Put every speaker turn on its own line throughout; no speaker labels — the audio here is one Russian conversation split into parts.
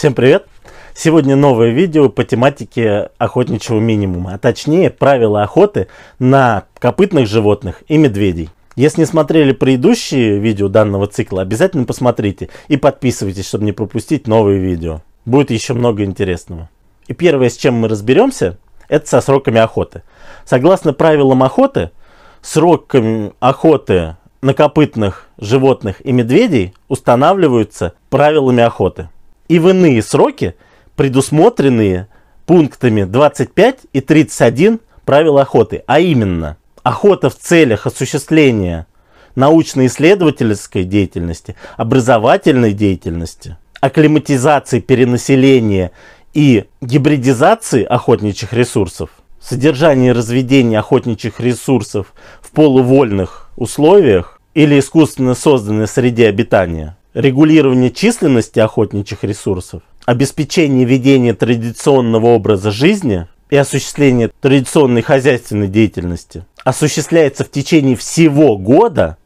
Всем привет! Сегодня новое видео по тематике охотничьего минимума, а точнее правила охоты на копытных животных и медведей. Если не смотрели предыдущие видео данного цикла, обязательно посмотрите и подписывайтесь, чтобы не пропустить новые видео. Будет еще много интересного. И первое, с чем мы разберемся, это со сроками охоты. Согласно правилам охоты, сроками охоты на копытных животных и медведей устанавливаются правилами охоты и в иные сроки, предусмотренные пунктами 25 и 31 правил охоты, а именно охота в целях осуществления научно-исследовательской деятельности, образовательной деятельности, акклиматизации перенаселения и гибридизации охотничьих ресурсов, содержание и разведение охотничьих ресурсов в полувольных условиях или искусственно созданной среде обитания – регулирование численности охотничьих ресурсов, обеспечение ведения традиционного образа жизни и осуществление традиционной хозяйственной деятельности осуществляется в течение всего года,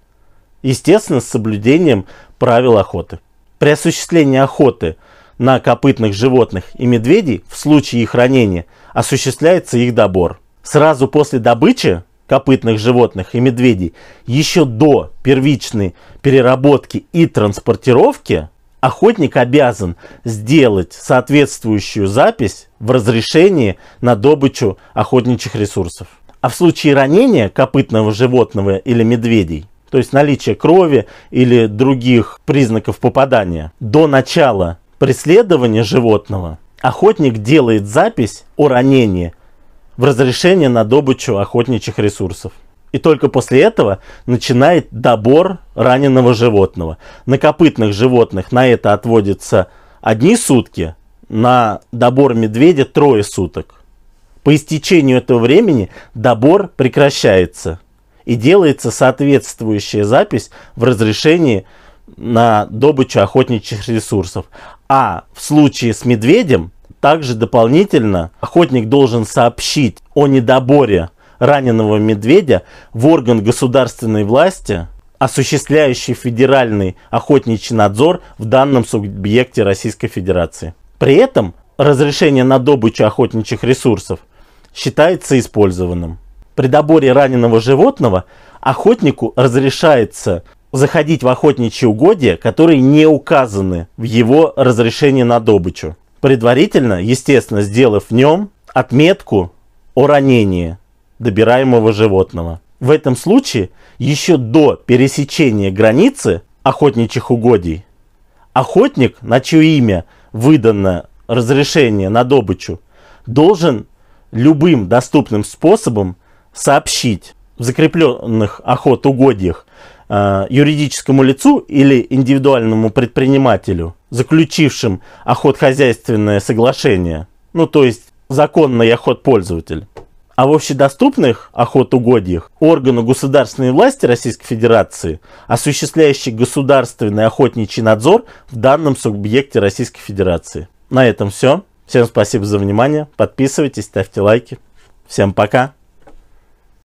естественно, с соблюдением правил охоты. При осуществлении охоты на копытных животных и медведей в случае их ранения осуществляется их добор. Сразу после добычи копытных животных и медведей еще до первичной переработки и транспортировки, охотник обязан сделать соответствующую запись в разрешении на добычу охотничьих ресурсов. А в случае ранения копытного животного или медведей, то есть наличие крови или других признаков попадания, до начала преследования животного охотник делает запись о ранении – в разрешение на добычу охотничьих ресурсов. И только после этого начинает добор раненого животного. На копытных животных на это отводится одни сутки, на добор медведя трое суток. По истечению этого времени добор прекращается и делается соответствующая запись в разрешении на добычу охотничьих ресурсов. А в случае с медведем также дополнительно охотник должен сообщить о недоборе раненого медведя в орган государственной власти, осуществляющий федеральный охотничий надзор в данном субъекте Российской Федерации. При этом разрешение на добычу охотничьих ресурсов считается использованным. При доборе раненого животного охотнику разрешается заходить в охотничьи угодья, которые не указаны в его разрешении на добычу предварительно, естественно, сделав в нем отметку о ранении добираемого животного. В этом случае еще до пересечения границы охотничьих угодий охотник, на чье имя выдано разрешение на добычу, должен любым доступным способом сообщить в закрепленных охот угодьях э, юридическому лицу или индивидуальному предпринимателю заключившим охотхозяйственное соглашение, ну то есть законный охотпользователь. А в общедоступных охотугодьях органу государственной власти Российской Федерации, осуществляющий государственный охотничий надзор в данном субъекте Российской Федерации. На этом все. Всем спасибо за внимание. Подписывайтесь, ставьте лайки. Всем пока.